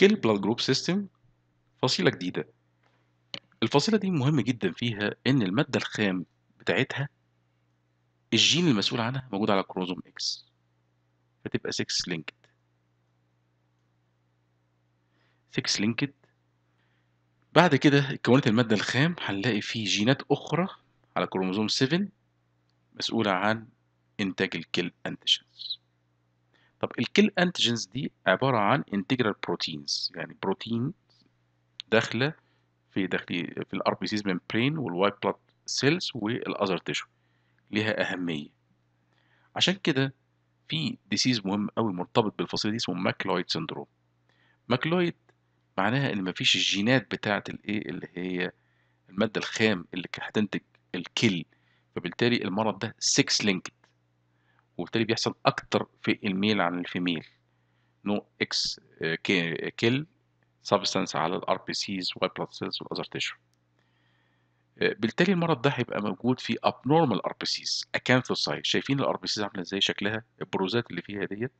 كل بلاد جروب سيستم فصيلة جديدة الفصيلة دي مهم جدا فيها إن المادة الخام بتاعتها الجين المسؤول عنها موجود على كروموزوم إكس فتبقى 6 لينكد 6 لينكد بعد كده اتكونت المادة الخام هنلاقي فيه جينات أخرى على كروموزوم 7 مسؤولة عن إنتاج الكيل أنتيجنز طب الكل انتجنز دي عباره عن انتجرال بروتينز يعني بروتين داخله في داخل في الار بي سيز ممبرين والوايت بلاد سيلز والاذر تيشو ليها اهميه عشان كده في ديسيز مهم قوي مرتبط بالفصيله دي اسمه ماكلويد سندروم ماكلويد معناها ان مفيش الجينات بتاعه الايه اللي هي الماده الخام اللي هتنتج الكل فبالتالي المرض ده 6 لينكد وبالتالي بيحصل اكتر في الميل عن الفيميل نو اكس آه، آه، كيل سبستانس على الار بي سيز وايت بلاد سيلز والاذر تيشو آه، بالتالي المرض ده هيبقى موجود في ابنورمال ار بي سيز اكانثوسايت شايفين الار بي سيز عامله ازاي شكلها البروزات اللي فيها ديت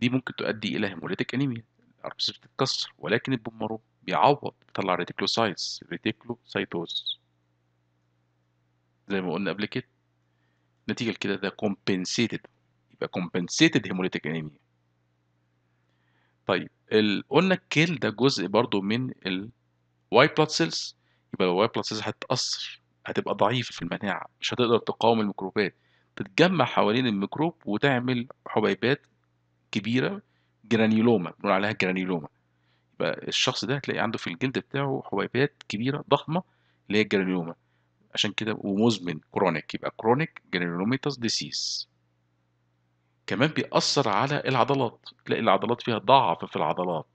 دي ممكن تؤدي الى هيموليتيك انيميا الار بي سيز بتتكسر ولكن البومارو بيعوض بيطلع ريتيكلوسايتس ريتيكلوسايتوز زي ما قلنا قبل كده نتيجة لكده ده compensated يبقى compensated hemolytic anemia طيب قلنا الكيل ده جزء برضو من الوايت بلاد سيلز يبقى الوايت بلاد سيلز هتتأثر هتبقى ضعيفة في المناعة مش هتقدر تقاوم الميكروبات تتجمع حوالين الميكروب وتعمل حبيبات كبيرة جرانيولوما بنقول عليها جرانيولوما يبقى الشخص ده هتلاقي عنده في الجلد بتاعه حبيبات كبيرة ضخمة اللي هي الجرانيولوما عشان كده ومزمن كرونيك يبقى كرونيك جرانيولوميتاس ديسيز كمان بيأثر على العضلات تلاقي العضلات فيها ضعف في العضلات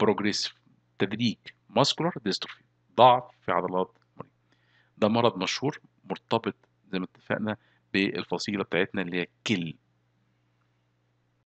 بروجريسيف تدريج ماسكولار ديستروفي ضعف في عضلات مريض ده مرض مشهور مرتبط زي ما اتفقنا بالفصيله بتاعتنا اللي هي كل